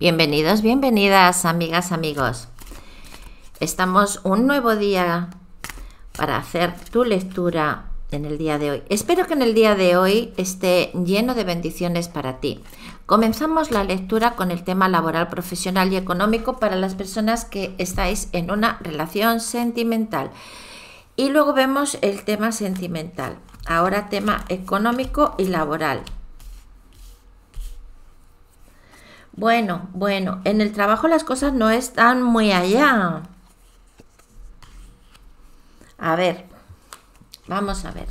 Bienvenidos, bienvenidas, amigas, amigos. Estamos un nuevo día para hacer tu lectura en el día de hoy. Espero que en el día de hoy esté lleno de bendiciones para ti. Comenzamos la lectura con el tema laboral, profesional y económico para las personas que estáis en una relación sentimental. Y luego vemos el tema sentimental. Ahora tema económico y laboral. Bueno, bueno, en el trabajo las cosas no están muy allá. A ver, vamos a ver.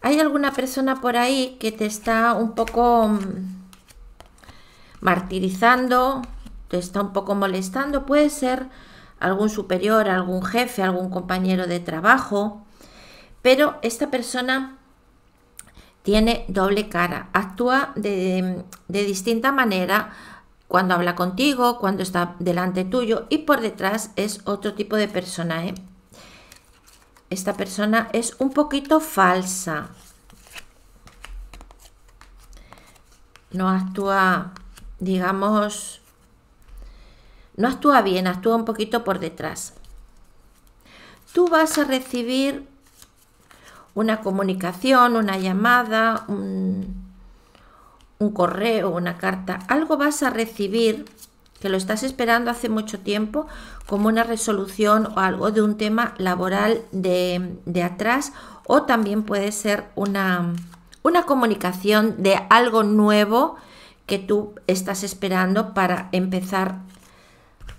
Hay alguna persona por ahí que te está un poco mm, martirizando, te está un poco molestando. Puede ser algún superior, algún jefe, algún compañero de trabajo, pero esta persona tiene doble cara, actúa de, distinta manera cuando habla contigo, cuando está delante tuyo y por detrás es otro tipo de persona. Esta persona es un poquito falsa. No actúa, digamos, no actúa bien, actúa un poquito por detrás. Tú vas a recibir una comunicación, una llamada, un, correo, una carta, algo vas a recibir que lo estás esperando hace mucho tiempo como una resolución o algo de un tema laboral de, atrás o también puede ser una comunicación de algo nuevo que tú estás esperando para empezar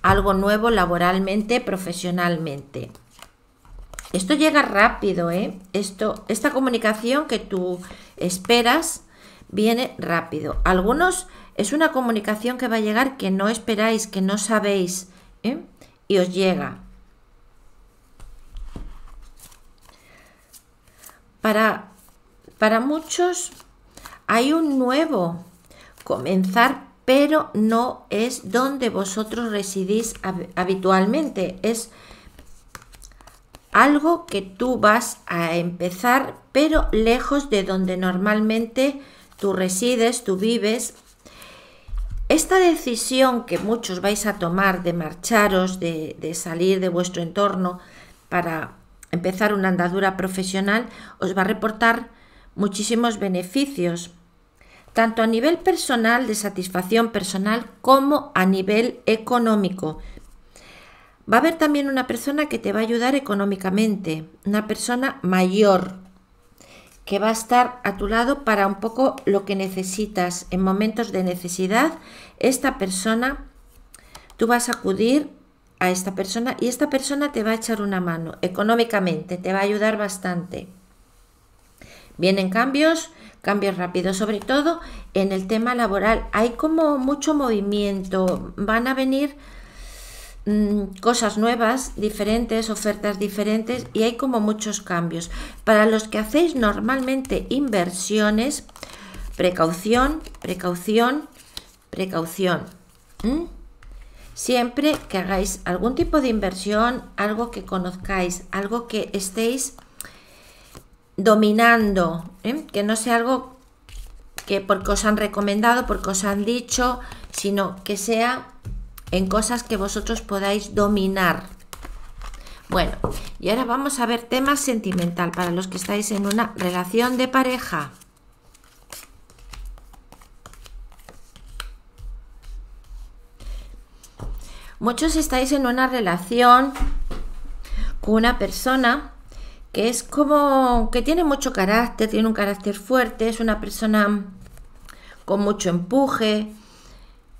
algo nuevo laboralmente, profesionalmente. Esto llega rápido, ¿eh? Esto, esta comunicación que tú esperas viene rápido. Algunos es una comunicación que va a llegar que no esperáis, que no sabéis, ¿eh? y os llega. Para, para muchos hay un nuevo comenzar, pero no es donde vosotros residís habitualmente. Es algo que tú vas a empezar, pero lejos de donde normalmente tú resides, tú vives. Esta decisión que muchos vais a tomar de marcharos, de, salir de vuestro entorno para empezar una andadura profesional, os va a reportar muchísimos beneficios, tanto a nivel personal, de satisfacción personal, como a nivel económico, Va a haber también una persona que te va a ayudar económicamente, una persona mayor que va a estar a tu lado para un poco lo que necesitas. En momentos de necesidad, esta persona, tú vas a acudir a esta persona y esta persona te va a echar una mano económicamente, te va a ayudar bastante. Vienen cambios, cambios rápidos, sobre todo en el tema laboral. Hay como mucho movimiento, van a venir Mm, cosas nuevas, diferentes, ofertas diferentes y hay como muchos cambios. Para los que hacéis normalmente inversiones, precaución, precaución, precaución. Siempre que hagáis algún tipo de inversión, algo que conozcáis, algo que estéis dominando, que no sea algo que porque os han recomendado, porque os han dicho, sino que sea en cosas que vosotros podáis dominar. Bueno, y ahora vamos a ver temas sentimental para los que estáis en una relación de pareja. Muchos estáis en una relación con una persona que es como que tiene mucho carácter, tiene un carácter fuerte, es una persona con mucho empuje,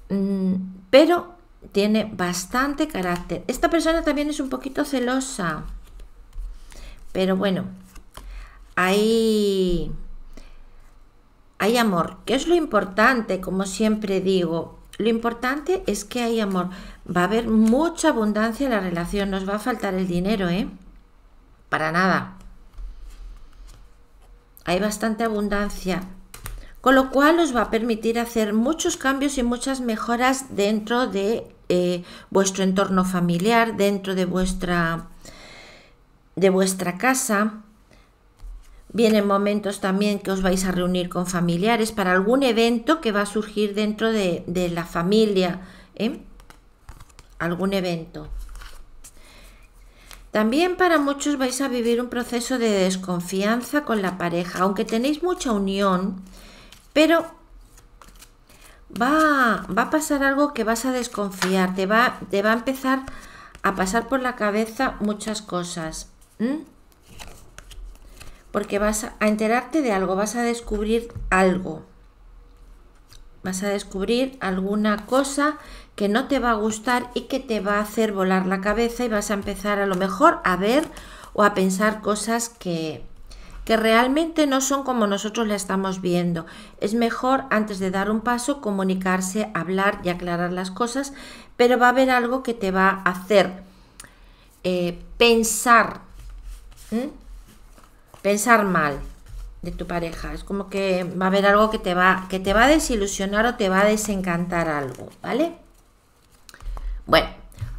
mm, pero tiene bastante carácter. Esta persona también es un poquito celosa. Pero bueno, hay, hay amor. ¿Qué es lo importante? Como siempre digo, lo importante es que hay amor. Va a haber mucha abundancia en la relación. Nos va a faltar el dinero, ¿eh? Para nada. Hay bastante abundancia con lo cual os va a permitir hacer muchos cambios y muchas mejoras dentro de eh, vuestro entorno familiar, dentro de vuestra, de vuestra casa. Vienen momentos también que os vais a reunir con familiares para algún evento que va a surgir dentro de, de la familia. ¿eh? Algún evento. También para muchos vais a vivir un proceso de desconfianza con la pareja. Aunque tenéis mucha unión, pero va, a pasar algo que vas a desconfiar, te va, te va a empezar a pasar por la cabeza muchas cosas. Porque vas a enterarte de algo, vas a descubrir algo. Vas a descubrir alguna cosa que no te va a gustar y que te va a hacer volar la cabeza y vas a empezar a lo mejor a ver o a pensar cosas que, que realmente no son como nosotros la estamos viendo. Es mejor antes de dar un paso comunicarse, hablar y aclarar las cosas, pero va a haber algo que te va a hacer eh, pensar, pensar mal de tu pareja. Es como que va a haber algo que te va, que te va a desilusionar o te va a desencantar algo, ¿vale?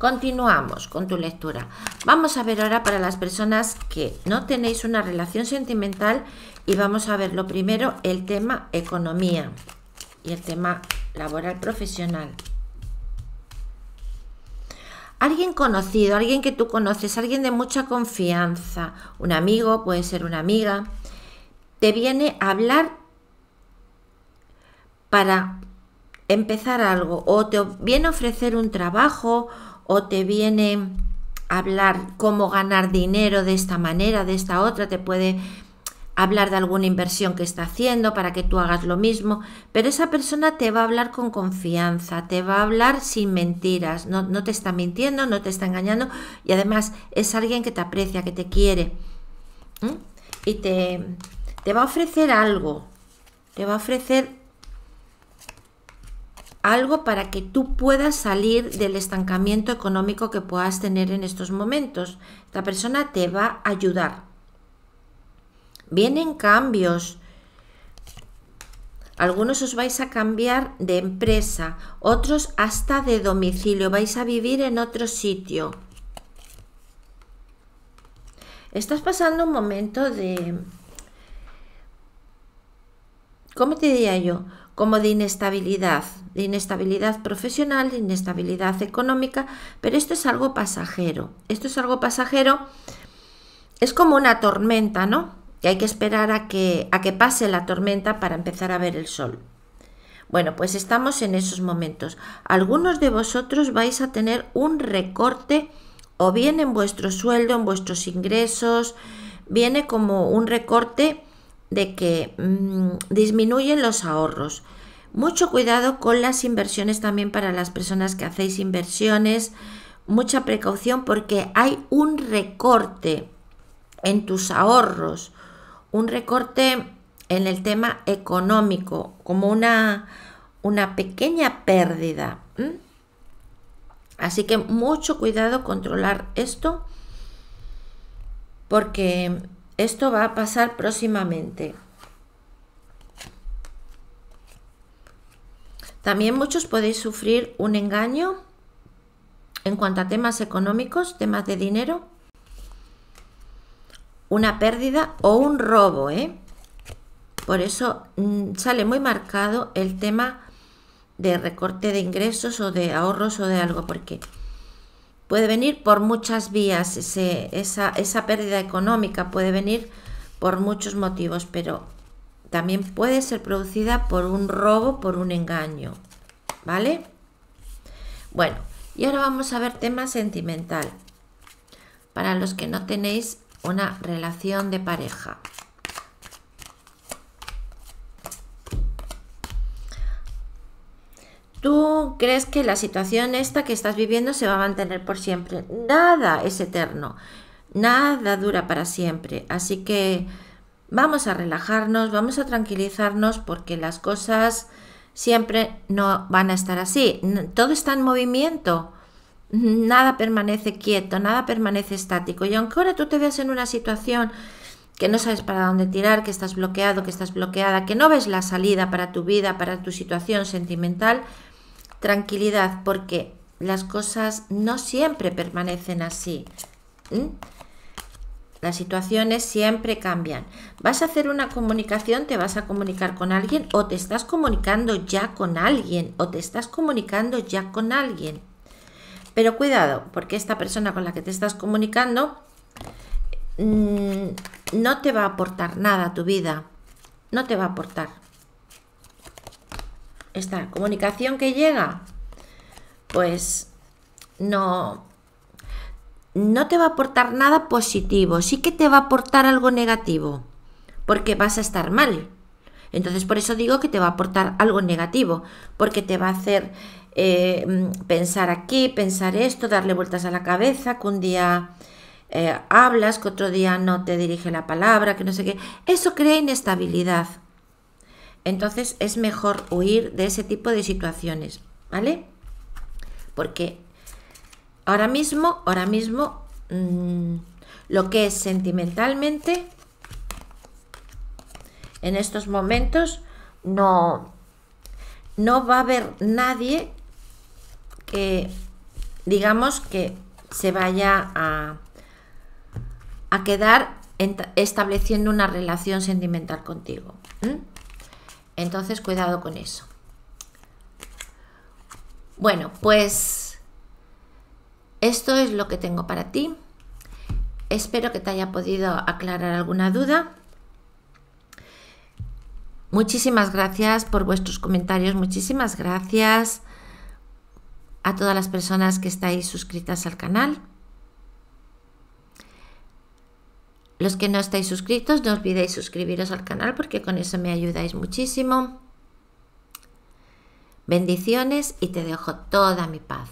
Continuamos con tu lectura. Vamos a ver ahora para las personas que no tenéis una relación sentimental y vamos a ver lo primero el tema economía y el tema laboral profesional. Alguien conocido, alguien que tú conoces, alguien de mucha confianza, un amigo, puede ser una amiga, te viene a hablar para empezar algo o te viene a ofrecer un trabajo o te viene a hablar cómo ganar dinero de esta manera, de esta otra, te puede hablar de alguna inversión que está haciendo para que tú hagas lo mismo, pero esa persona te va a hablar con confianza, te va a hablar sin mentiras, no, te está mintiendo, no te está engañando y además es alguien que te aprecia, que te quiere y te, te va a ofrecer algo, te va a ofrecer algo para que tú puedas salir del estancamiento económico que puedas tener en estos momentos. Esta persona te va a ayudar. Vienen cambios. Algunos os vais a cambiar de empresa, otros hasta de domicilio, vais a vivir en otro sitio. Estás pasando un momento de, ¿cómo te diría yo? Como de inestabilidad, de inestabilidad profesional, de inestabilidad económica, pero esto es algo pasajero. Esto es algo pasajero, es como una tormenta, ¿no? Que hay que esperar a que, a que pase la tormenta para empezar a ver el sol. Bueno, pues estamos en esos momentos. Algunos de vosotros vais a tener un recorte o bien en vuestro sueldo, en vuestros ingresos, viene como un recorte de que mm, disminuyen los ahorros. Mucho cuidado con las inversiones también para las personas que hacéis inversiones. Mucha precaución porque hay un recorte en tus ahorros, un recorte en el tema económico, como una, una pequeña pérdida. Así que mucho cuidado controlar esto porque esto va a pasar próximamente. También muchos podéis sufrir un engaño en cuanto a temas económicos, temas de dinero, una pérdida o un robo. ¿eh? Por eso mm, sale muy marcado el tema de recorte de ingresos o de ahorros o de algo, porque puede venir por muchas vías, esa, esa pérdida económica puede venir por muchos motivos, pero también puede ser producida por un robo, por un engaño, ¿vale? Bueno, y ahora vamos a ver tema sentimental, para los que no tenéis una relación de pareja. crees que la situación esta que estás viviendo se va a mantener por siempre. Nada es eterno, nada dura para siempre. Así que vamos a relajarnos, vamos a tranquilizarnos porque las cosas siempre no van a estar así. Todo está en movimiento. Nada permanece quieto, nada permanece estático. Y aunque ahora tú te veas en una situación que no sabes para dónde tirar, que estás bloqueado, que estás bloqueada, que no ves la salida para tu vida, para tu situación sentimental, tranquilidad porque las cosas no siempre permanecen así. Las situaciones siempre cambian. Vas a hacer una comunicación, te vas a comunicar con alguien o te estás comunicando ya con alguien o te estás comunicando ya con alguien. Pero cuidado, porque esta persona con la que te estás comunicando mm, no te va a aportar nada a tu vida. No te va a aportar esta comunicación que llega, pues no, no te va a aportar nada positivo, sí que te va a aportar algo negativo, porque vas a estar mal. Entonces por eso digo que te va a aportar algo negativo, porque te va a hacer eh, pensar aquí, pensar esto, darle vueltas a la cabeza, que un día eh, hablas, que otro día no te dirige la palabra, que no sé qué. Eso crea inestabilidad. Entonces es mejor huir de ese tipo de situaciones, ¿vale? Porque ahora mismo, ahora mismo, mm, lo que es sentimentalmente, en estos momentos, no, no va a haber nadie que, digamos, que se vaya a, quedar estableciendo una relación sentimental contigo. Entonces, cuidado con eso. Bueno, pues esto es lo que tengo para ti. Espero que te haya podido aclarar alguna duda. Muchísimas gracias por vuestros comentarios, muchísimas gracias a todas las personas que estáis suscritas al canal. Los que no estáis suscritos, no olvidéis suscribiros al canal porque con eso me ayudáis muchísimo. Bendiciones y te dejo toda mi paz.